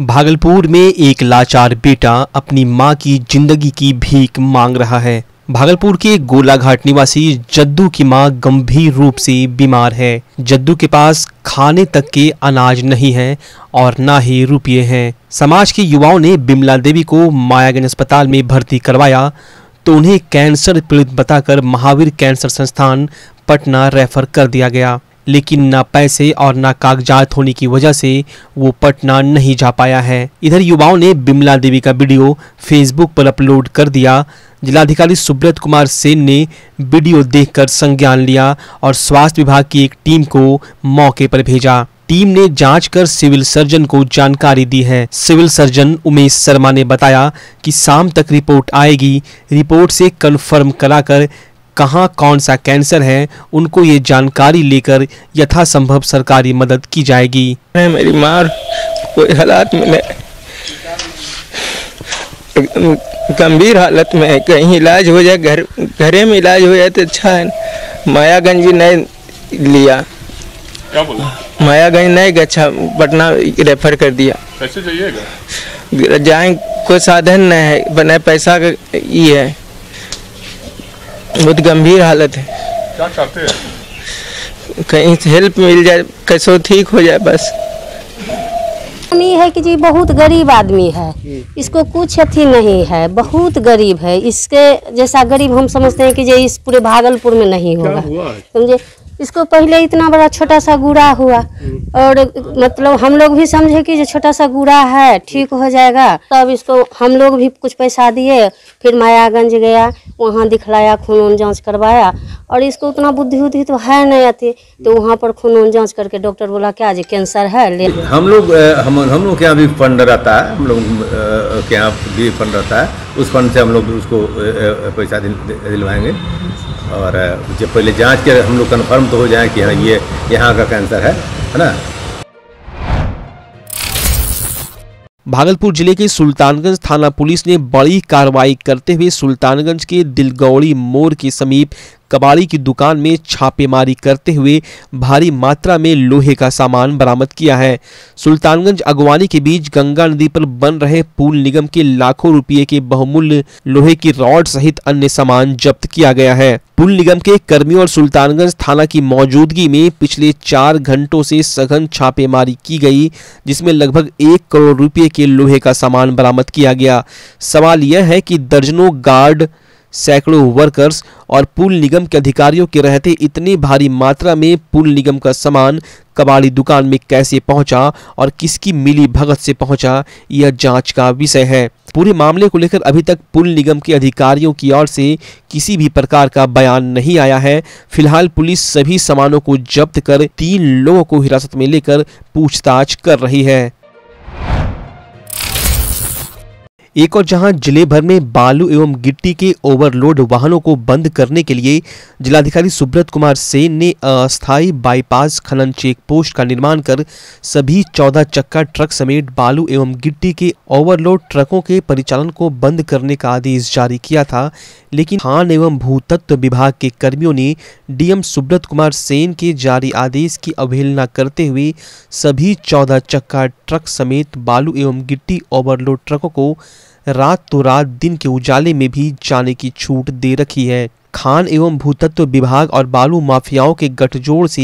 भागलपुर में एक लाचार बेटा अपनी मां की जिंदगी की भीख मांग रहा है भागलपुर के गोलाघाट निवासी जद्दू की मां गंभीर रूप से बीमार है जद्दू के पास खाने तक के अनाज नहीं है और ना ही रुपये हैं समाज के युवाओं ने बिमला देवी को मायागंज अस्पताल में भर्ती करवाया तो उन्हें कैंसर पीड़ित बताकर महावीर कैंसर संस्थान पटना रेफर कर दिया गया लेकिन ना पैसे और ना कागजात होने की वजह से वो पटना नहीं जा पाया है इधर युवाओं ने बिमला देवी का वीडियो फेसबुक पर अपलोड कर दिया जिलाधिकारी सुब्रत कुमार सेन ने वीडियो देखकर संज्ञान लिया और स्वास्थ्य विभाग की एक टीम को मौके पर भेजा टीम ने जांच कर सिविल सर्जन को जानकारी दी है सिविल सर्जन उमेश शर्मा ने बताया कि शाम तक रिपोर्ट आएगी रिपोर्ट से कन्फर्म कराकर कहाँ कौन सा कैंसर है उनको ये जानकारी लेकर यथासंभव सरकारी मदद की जाएगी मेरी मार कोई हालात में गंभीर हालत में है कहीं इलाज हो जाए घर घरे में इलाज हो जाए तो अच्छा है मायागंज भी नहीं लिया क्या बोला मायागंज नहीं अच्छा पटना रेफर कर दिया कैसे जाइएगा जाए कोई साधन नहीं है बना पैसा ये है बहुत गंभीर हालत है क्या चाहते हैं कहीं हेल्प मिल जाए कैसे ठीक हो जाए बस आदमी है कि जी बहुत गरीब आदमी है इसको कुछ अथी नहीं है बहुत गरीब है इसके जैसा गरीब हम समझते हैं कि जो इस पूरे भागलपुर में नहीं होगा समझे इसको पहले इतना बड़ा छोटा सा गुड़ा हुआ और मतलब हम लोग भी समझे कि जो छोटा सा गुड़ा है ठीक हो जाएगा तब इसको हम लोग भी कुछ पैसा दिए फिर मायागंज गया वहाँ दिखलाया खून उन जाँच करवाया और इसको उतना बुद्धि उद्धि तो है नहीं आती तो वहाँ पर खून उन जाँच करके डॉक्टर बोला क्या जी कैंसर है ले हम लोग हम हम लोग के यहाँ भी फंड रहता है हम लोग के यहाँ भी फंड रहता है उस फंड से हम लोग उसको पैसा दिलवाएंगे और जब पहले जांच के हम लोग कन्फर्म तो हो जाए कि हाँ ये यहाँ का कैंसर है है ना भागलपुर जिले के सुल्तानगंज थाना पुलिस ने बड़ी कार्रवाई करते हुए सुल्तानगंज के दिलगौड़ी मोड़ के समीप कबाड़ी की दुकान में छापेमारी करते हुए भारी मात्रा में लोहे का सामान बरामद किया है सुल्तानगंज अगवानी के बीच गंगा नदी पर बन रहे पुल निगम के लाखों रुपए के बहुमूल्य लोहे की रॉड सहित अन्य सामान जब्त किया गया है पुल निगम के कर्मियों और सुल्तानगंज थाना की मौजूदगी में पिछले चार घंटों से सघन छापेमारी की गई जिसमें लगभग एक करोड़ रुपए के लोहे का सामान बरामद किया गया सवाल यह है कि दर्जनों गार्ड सैकड़ों वर्कर्स और पुल निगम के अधिकारियों के रहते इतनी भारी मात्रा में पुल निगम का सामान कबाड़ी दुकान में कैसे पहुंचा और किसकी मिली भगत से पहुंचा यह जांच का विषय है पूरे मामले को लेकर अभी तक पुल निगम के अधिकारियों की ओर से किसी भी प्रकार का बयान नहीं आया है फिलहाल पुलिस सभी सामानों को जब्त कर तीन लोगों को हिरासत में लेकर पूछताछ कर रही है एक और जहां जिले भर में बालू एवं गिट्टी के ओवरलोड वाहनों को बंद करने के लिए जिलाधिकारी सुब्रत कुमार सेन ने अस्थायी बाईपास खनन चेक पोस्ट का निर्माण कर सभी 14 चक्का ट्रक समेत बालू एवं गिट्टी के ओवरलोड ट्रकों के परिचालन को बंद करने का आदेश जारी किया था लेकिन खान एवं भूतत्व विभाग के कर्मियों ने डीएम सुब्रत कुमार सेन के जारी आदेश की अवहेलना करते हुए सभी चौदह चक्का ट्रक समेत बालू एवं गिट्टी ओवरलोड ट्रकों को रात तो रात दिन के उजाले में भी जाने की छूट दे रखी है खान एवं भूतत्व विभाग और बालू माफियाओं के गठजोड़ से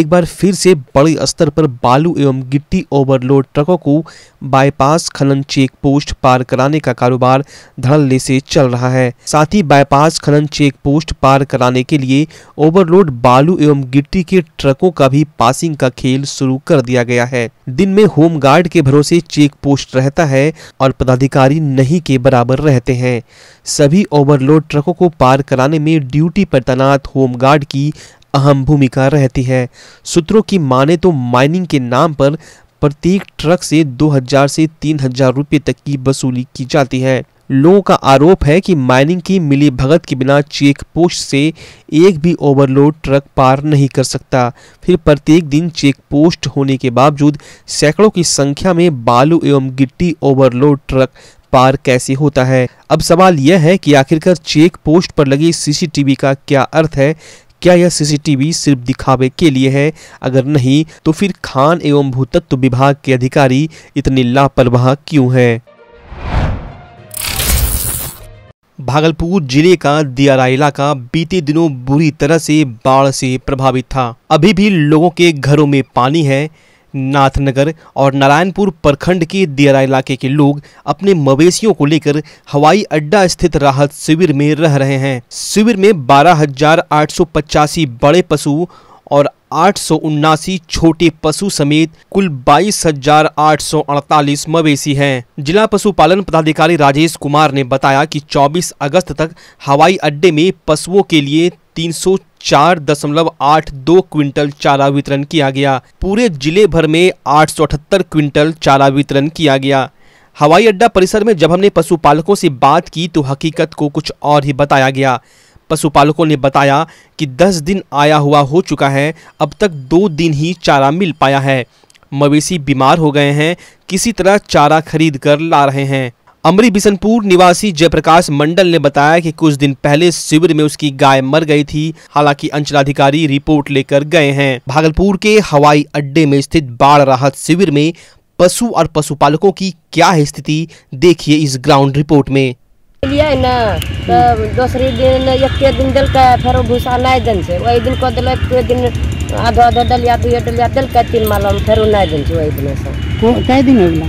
एक बार फिर से बड़े स्तर पर बालू एवं गिट्टी ओवरलोड ट्रकों को बाईपास खनन चेक पोस्ट पार कराने का कारोबार धड़ल्ले से चल रहा है साथ ही बाईपास खनन चेक पोस्ट पार कराने के लिए ओवरलोड बालू एवं गिट्टी के ट्रकों का भी पासिंग का खेल शुरू कर दिया गया है दिन में होमगार्ड के भरोसे चेक पोस्ट रहता है और पदाधिकारी नहीं के बराबर रहते हैं सभी ओवरलोड ट्रकों को पार कराने में ड्यूटी पर तैनात होमगार्ड की अहम भूमिका रहती है सूत्रों की माने तो माइनिंग के नाम पर प्रत्येक ट्रक से 2000 से 3000 रुपए तक की वसूली की जाती है लोगों का आरोप है कि माइनिंग की मिली भगत के बिना चेक पोस्ट से एक भी ओवरलोड ट्रक पार नहीं कर सकता फिर प्रत्येक दिन चेक पोस्ट होने के बावजूद सैकड़ों की संख्या में बालू एवं गिट्टी ओवरलोड ट्रक पार कैसे होता है अब सवाल यह है कि आखिरकार चेक पोस्ट पर लगी सीसीटीवी का क्या अर्थ है क्या यह सीसीटीवी सिर्फ दिखावे के लिए है अगर नहीं तो फिर खान एवं भूतत्व विभाग के अधिकारी इतनी लापरवाह क्यों हैं भागलपुर जिले का दियारा इलाका बीते दिनों बुरी तरह से बाढ़ से प्रभावित था अभी भी लोगों के घरों में पानी है नाथनगर और नारायणपुर प्रखंड के दियरा इलाके के लोग अपने मवेशियों को लेकर हवाई अड्डा स्थित राहत शिविर में रह रहे हैं शिविर में बारह बड़े पशु और आठ छोटे पशु समेत कुल बाईस हजार आठ सौ अड़तालीस मवेशी हैं जिला पशुपालन पदाधिकारी राजेश कुमार ने बताया कि 24 अगस्त तक हवाई अड्डे में पशुओं के लिए तीन सौ चार दशमलव आठ दो क्विंटल चारा वितरण किया गया पूरे जिले भर में आठ सौ अठहत्तर क्विंटल चारा वितरण किया गया हवाई अड्डा परिसर में जब हमने पशुपालकों से बात की तो हकीकत को कुछ और ही बताया गया पशुपालकों ने बताया कि 10 दिन आया हुआ हो चुका है अब तक दो दिन ही चारा मिल पाया है मवेशी बीमार हो गए हैं किसी तरह चारा खरीद कर ला रहे हैं अमरी बिशनपुर निवासी जयप्रकाश मंडल ने बताया कि कुछ दिन पहले शिविर में उसकी गाय मर गई थी हालांकि अंचलाधिकारी रिपोर्ट लेकर गए हैं भागलपुर के हवाई अड्डे में स्थित बाढ़ राहत शिविर में पशु और पशुपालकों की क्या है स्थिति देखिए इस ग्राउंड रिपोर्ट में लिया है ना तो दूसरे दिन एक दिन दिल का फिर भूसा नहीं दिन से वही दिन को दिल एक दिन आधो आधो डलिया दू डलिया दिल का तीन मालूम फिर नहीं दिन से वही दिन से कई दिन हो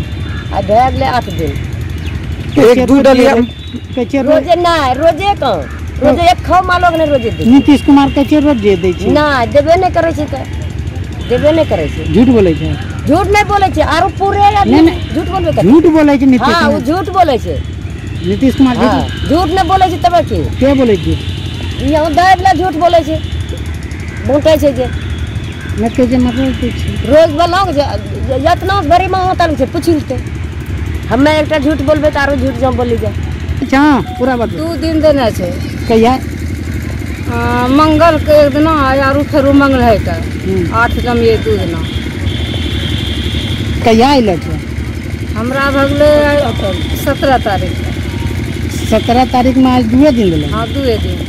आज भे गए आठ दिन एक दू डलिया रोजे नहीं रोजे कौन रोजे एक खाओ मालूम नहीं रोजे दे नीतीश कुमार कचे रोजे दे दै ना नहीं देबे नहीं करै छै तऽ देबे नहीं करै छै झूठ बोले छै झूठ नहीं बोले छै आरो पूरे या झूठ बोले बोलबे हाँ, झूठ बोले छै नीतीश हां वो झूठ बोले छै नीतीश कुमार हाँ। झूठ ने बोले छै तबे की के बोले झूठ यहाँ दाय वाला झूठ बोले छै बाँटे छै जे नके जे मतलब कुछ रोज बोलो जितना गरीब माँ होता छै पूछि लेते हमे एकटा झूठ बोलबे त आरो झूठ जम बोली जाए अच्छा हाँ, पूरा बात दू दिन देना छै कहिया मंगल के एक दिन आया रु फेरु मंगल है त हम्म। आठ कम ये दू दिन कहिया अइले हमरा भगले सत्रह तारीख सत्रह तारीख में आज दुए दिन हाँ दुए दिन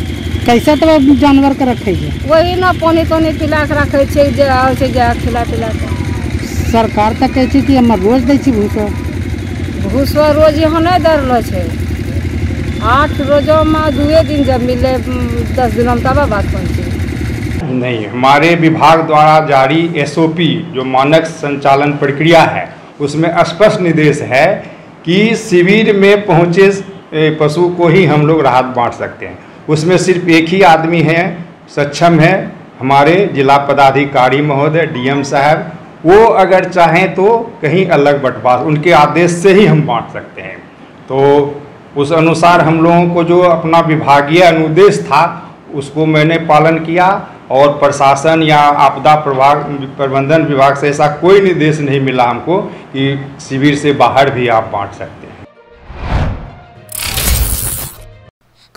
कैसा तब जानवर के रखे वही ना पानी तानी पिला के रखे छे जे छे खिला पिला के सरकार तक कहे कि हम रोज दी छी भूसो भूसो रोज यहाँ नहीं दरलो छे आठ रोजों में दुए दिन जब मिले दस दिनों तब बात पहुंची नहीं हमारे विभाग द्वारा जारी एसओपी जो मानक संचालन प्रक्रिया है उसमें स्पष्ट निर्देश है कि शिविर में पहुँचे पशु को ही हम लोग राहत बांट सकते हैं उसमें सिर्फ एक ही आदमी है सक्षम है हमारे जिला पदाधिकारी महोदय डीएम साहब वो अगर चाहें तो कहीं अलग बंटवा उनके आदेश से ही हम बांट सकते हैं तो उस अनुसार हम लोगों को जो अपना विभागीय अनुदेश था उसको मैंने पालन किया और प्रशासन या आपदा प्रभाग प्रबंधन विभाग से ऐसा कोई निर्देश नहीं मिला हमको कि शिविर से बाहर भी आप बांट सकते हैं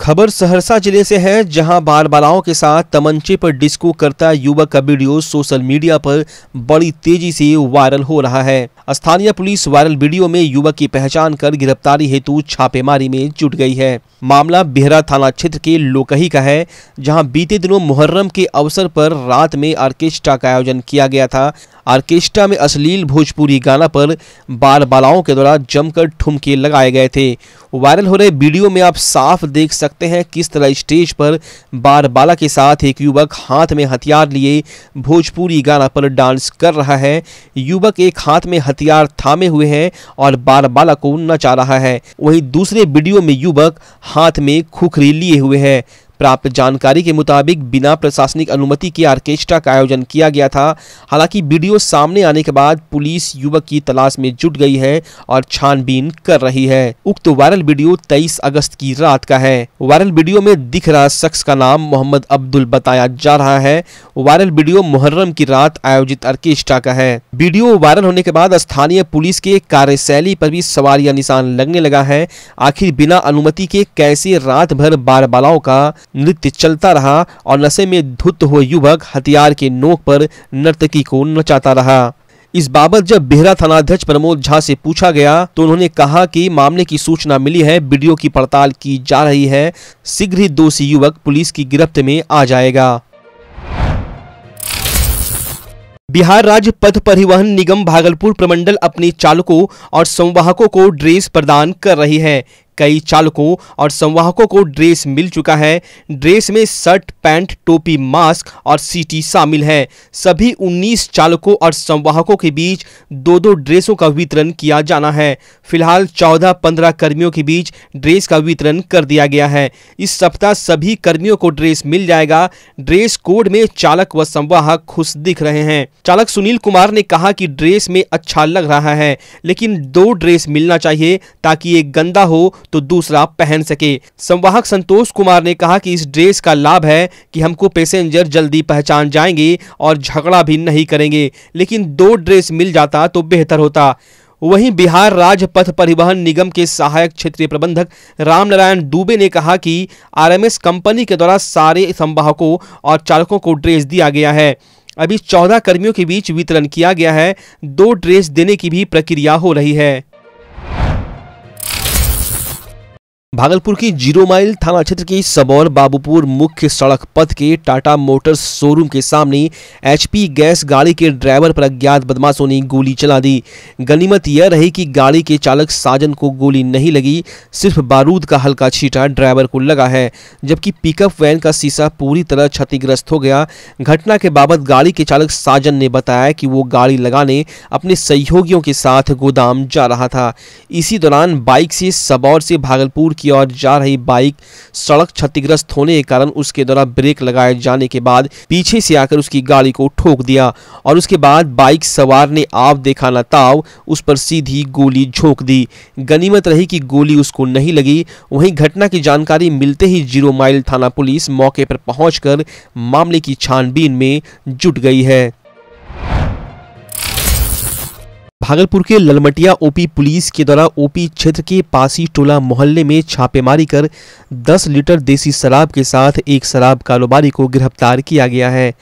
खबर सहरसा जिले से है जहां बाल बालाओं के साथ तमंचे पर डिस्को करता युवक का वीडियो सोशल मीडिया पर बड़ी तेजी से वायरल हो रहा है स्थानीय पुलिस वायरल वीडियो में युवक की पहचान कर गिरफ्तारी हेतु छापेमारी में जुट गई है मामला बेहरा थाना क्षेत्र के लोकही का है जहां बीते दिनों मुहर्रम के अवसर पर रात में आर्केस्ट्रा का आयोजन किया गया था आर्केस्ट्रा में अश्लील भोजपुरी गाना पर बाल बालाओं के द्वारा जमकर ठुमके लगाए गए थे वायरल हो रहे वीडियो में आप साफ देख सकते हैं किस तरह स्टेज पर बार बाला के साथ एक युवक हाथ में हथियार लिए भोजपुरी गाना पर डांस कर रहा है युवक एक हाथ में हथियार थामे हुए हैं और बार बाला को नचा रहा है वहीं दूसरे वीडियो में युवक हाथ में खुखरी लिए हुए है प्राप्त जानकारी के मुताबिक बिना प्रशासनिक अनुमति के आर्केस्ट्रा का आयोजन किया गया था हालांकि वीडियो सामने आने के बाद पुलिस युवक की तलाश में जुट गई है और छानबीन कर रही है उक्त वायरल वीडियो 23 अगस्त की रात का है वायरल वीडियो में दिख रहा शख्स का नाम मोहम्मद अब्दुल बताया जा रहा है वायरल वीडियो मुहर्रम की रात आयोजित आर्केस्ट्रा का है वीडियो वायरल होने के बाद स्थानीय पुलिस के कार्यशैली पर भी सवाल निशान लगने लगा है आखिर बिना अनुमति के कैसे रात भर बार का नृत्य चलता रहा और नशे में धुत हुए युवक हथियार के नोक पर नर्तकी को नचाता रहा इस बाबत जब बेहरा थानाध्यक्ष प्रमोद झा से पूछा गया तो उन्होंने कहा कि मामले की सूचना मिली है वीडियो की पड़ताल की जा रही है शीघ्र ही दोषी युवक पुलिस की गिरफ्त में आ जाएगा बिहार राज्य पथ परिवहन निगम भागलपुर प्रमंडल अपने चालकों और संवाहकों को ड्रेस प्रदान कर रही है कई चालकों और संवाहकों को ड्रेस मिल चुका है ड्रेस में शर्ट पैंट टोपी मास्क और सीटी शामिल है सभी 19 चालकों और संवाहकों के बीच दो दो ड्रेसों का वितरण किया जाना है फिलहाल 14-15 कर्मियों के बीच ड्रेस का वितरण कर दिया गया है इस सप्ताह सभी कर्मियों को ड्रेस मिल जाएगा ड्रेस कोड में चालक व संवाहक खुश दिख रहे हैं चालक सुनील कुमार ने कहा कि ड्रेस में अच्छा लग रहा है लेकिन दो ड्रेस मिलना चाहिए ताकि एक गंदा हो तो दूसरा पहन सके संवाहक संतोष कुमार ने कहा कि इस ड्रेस का लाभ है कि हमको पैसेंजर जल्दी पहचान जाएंगे और झगड़ा भी नहीं करेंगे लेकिन दो ड्रेस मिल जाता तो बेहतर होता वहीं बिहार राज्य पथ परिवहन निगम के सहायक क्षेत्रीय प्रबंधक रामनारायण दुबे ने कहा कि आरएमएस कंपनी के द्वारा सारे संवाहकों और चालकों को ड्रेस दिया गया है अभी चौदह कर्मियों के बीच वितरण किया गया है दो ड्रेस देने की भी प्रक्रिया हो रही है भागलपुर की जीरो माइल थाना क्षेत्र के सबौर बाबूपुर मुख्य सड़क पथ के टाटा मोटर्स शोरूम के सामने एचपी गैस गाड़ी के ड्राइवर पर अज्ञात बदमाशों ने गोली चला दी गनीमत यह रही कि गाड़ी के चालक साजन को गोली नहीं लगी सिर्फ बारूद का हल्का छीटा ड्राइवर को लगा है जबकि पिकअप वैन का शीशा पूरी तरह क्षतिग्रस्त हो गया घटना के बाबत गाड़ी के चालक साजन ने बताया कि वो गाड़ी लगाने अपने सहयोगियों के साथ गोदाम जा रहा था इसी दौरान बाइक से सबौर से भागलपुर की की ओर जा रही बाइक सड़क क्षतिग्रस्त होने के कारण उसके द्वारा ब्रेक लगाए जाने के बाद पीछे से आकर उसकी गाड़ी को ठोक दिया और उसके बाद बाइक सवार ने आप देखा न ताव उस पर सीधी गोली झोंक दी गनीमत रही कि गोली उसको नहीं लगी वहीं घटना की जानकारी मिलते ही जीरो माइल थाना पुलिस मौके पर पहुंचकर मामले की छानबीन में जुट गई है भागलपुर के ललमटिया ओपी पुलिस के द्वारा ओपी क्षेत्र के पासी टोला मोहल्ले में छापेमारी कर 10 लीटर देसी शराब के साथ एक शराब कारोबारी को गिरफ्तार किया गया है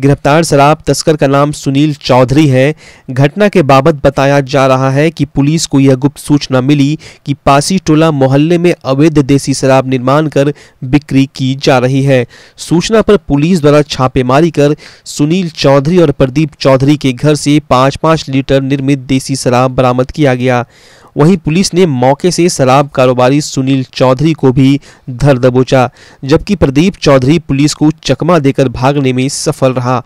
गिरफ्तार शराब तस्कर का नाम सुनील चौधरी है घटना के बाबत बताया जा रहा है कि पुलिस को यह गुप्त सूचना मिली कि पासी टोला मोहल्ले में अवैध देसी शराब निर्माण कर बिक्री की जा रही है सूचना पर पुलिस द्वारा छापेमारी कर सुनील चौधरी और प्रदीप चौधरी के घर से पाँच पाँच लीटर निर्मित देसी शराब बरामद किया गया वहीं पुलिस ने मौके से शराब कारोबारी सुनील चौधरी को भी धर दबोचा जबकि प्रदीप चौधरी पुलिस को चकमा देकर भागने में सफल रहा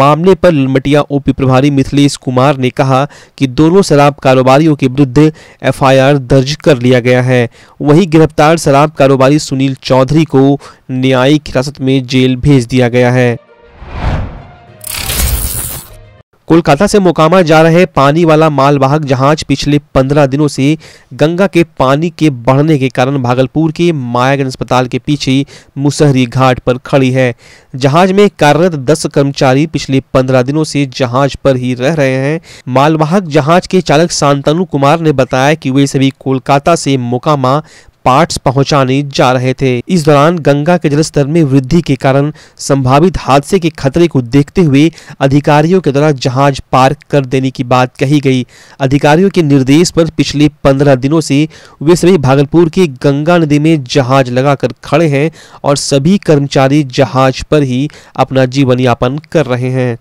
मामले पर लमटिया ओपी प्रभारी मिथिलेश कुमार ने कहा कि दोनों शराब कारोबारियों के विरुद्ध एफआईआर दर्ज कर लिया गया है वहीं गिरफ्तार शराब कारोबारी सुनील चौधरी को न्यायिक हिरासत में जेल भेज दिया गया है कोलकाता से मोकामा जा रहे पानी वाला मालवाहक जहाज पिछले पंद्रह दिनों से गंगा के पानी के बढ़ने के कारण भागलपुर के मायागंज अस्पताल के पीछे मुसहरी घाट पर खड़ी है जहाज में कार्यरत दस कर्मचारी पिछले पंद्रह दिनों से जहाज पर ही रह रहे हैं मालवाहक जहाज के चालक शांतनु कुमार ने बताया कि वे सभी कोलकाता से मोकामा पार्ट्स पहुंचाने जा रहे थे इस दौरान गंगा के जलस्तर में वृद्धि के कारण संभावित हादसे के खतरे को देखते हुए अधिकारियों के द्वारा जहाज पार कर देने की बात कही गई अधिकारियों के निर्देश पर पिछले पंद्रह दिनों से वे सभी भागलपुर के गंगा नदी में जहाज लगाकर खड़े हैं और सभी कर्मचारी जहाज पर ही अपना जीवन यापन कर रहे हैं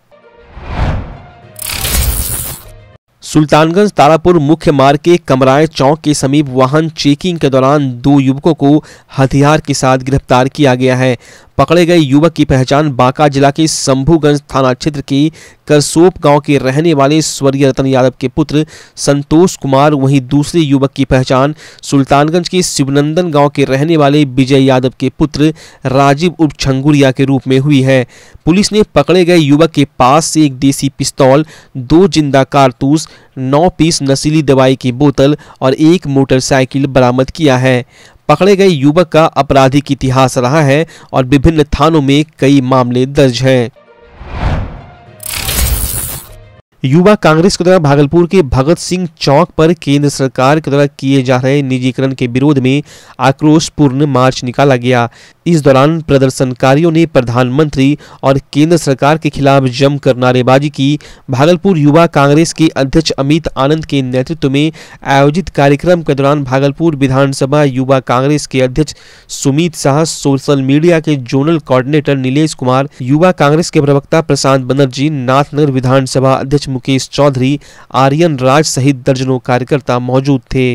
सुल्तानगंज तारापुर मुख्य मार्ग के कमराए चौक के समीप वाहन चेकिंग के दौरान दो युवकों को हथियार के साथ गिरफ्तार किया गया है पकड़े गए युवक की पहचान बांका जिला के शंभुगंज थाना क्षेत्र की करसोप गांव के रहने वाले स्वर्गीय रतन यादव के पुत्र संतोष कुमार वहीं दूसरे युवक की पहचान सुल्तानगंज के शिवनंदन गांव के रहने वाले विजय यादव के पुत्र राजीव उप छंगुरिया के रूप में हुई है पुलिस ने पकड़े गए युवक के पास से एक देसी पिस्तौल दो जिंदा कारतूस नौ पीस नशीली दवाई की बोतल और एक मोटरसाइकिल बरामद किया है पकड़े गए युवक का आपराधिक इतिहास रहा है और विभिन्न थानों में कई मामले दर्ज हैं युवा कांग्रेस के द्वारा भागलपुर के भगत सिंह चौक पर केंद्र सरकार के द्वारा किए जा रहे निजीकरण के विरोध में आक्रोशपूर्ण मार्च निकाला गया इस दौरान प्रदर्शनकारियों ने प्रधानमंत्री और केंद्र सरकार के खिलाफ जमकर नारेबाजी की भागलपुर युवा कांग्रेस के अध्यक्ष अमित आनंद के नेतृत्व में आयोजित कार्यक्रम के दौरान भागलपुर विधानसभा युवा कांग्रेस के अध्यक्ष सुमित शाह सोशल मीडिया के जोनल कोऑर्डिनेटर नीलेश कुमार युवा कांग्रेस के प्रवक्ता प्रशांत बनर्जी नाथनगर विधानसभा अध्यक्ष मुकेश चौधरी आर्यन राज सहित दर्जनों कार्यकर्ता मौजूद थे